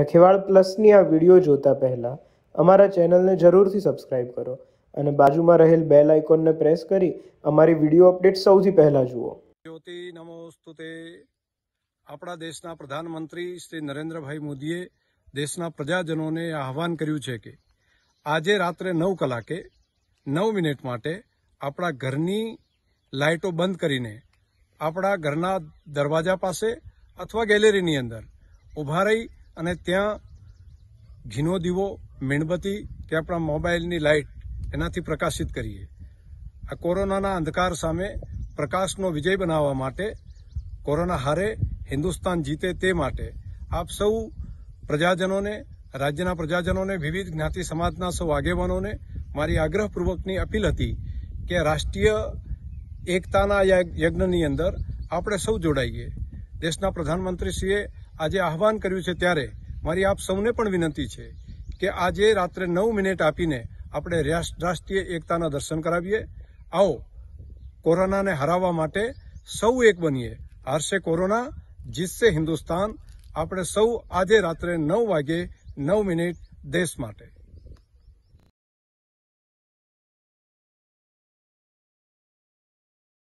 રખેવાળ પ્લસની આ વિડીયો જોતા પહેલાં અમારા ચેનલને જરૂરથી સબસ્ક્રાઇબ કરો અને બાજુમાં રહેલ બે લાઇકોનને પ્રેસ કરી અમારી વિડીયો અપડેટ સૌથી પહેલાં જુઓ જ્યોતિ તે આપણા દેશના પ્રધાનમંત્રી શ્રી નરેન્દ્રભાઈ મોદીએ દેશના પ્રજાજનોને આહવાન કર્યું છે કે આજે રાત્રે નવ કલાકે નવ મિનિટ માટે આપણા ઘરની લાઇટો બંધ કરીને આપણા ઘરના દરવાજા પાસે અથવા ગેલેરીની અંદર ઊભા રહી અને ત્યાં ઘીનો દીવો મીણબત્તી કે આપણા મોબાઈલની લાઇટ એનાથી પ્રકાશિત કરીએ આ કોરોનાના અંધકાર સામે પ્રકાશનો વિજય બનાવવા માટે કોરોના હારે હિન્દુસ્તાન જીતે તે માટે આપ સૌ પ્રજાજનોને રાજ્યના પ્રજાજનોને વિવિધ જ્ઞાતિ સમાજના સૌ આગેવાનોને મારી આગ્રહપૂર્વકની અપીલ હતી કે રાષ્ટ્રીય એકતાના યજ્ઞની અંદર આપણે સૌ જોડાઈએ દેશના પ્રધાનમંત્રીશ્રીએ આજે આહવાન કર્યું છે ત્યારે મારી આપ સૌને પણ વિનંતી છે કે આજે રાત્રે નવ મિનિટ આપીને આપણે રાષ્ટ્રીય એકતાના દર્શન કરાવીએ આવો કોરોનાને હરાવવા માટે સૌ એક બનીએ હારશે કોરોના જીતશે હિન્દુસ્તાન આપણે સૌ આજે રાત્રે નવ વાગે નવ મિનિટ દેશ માટે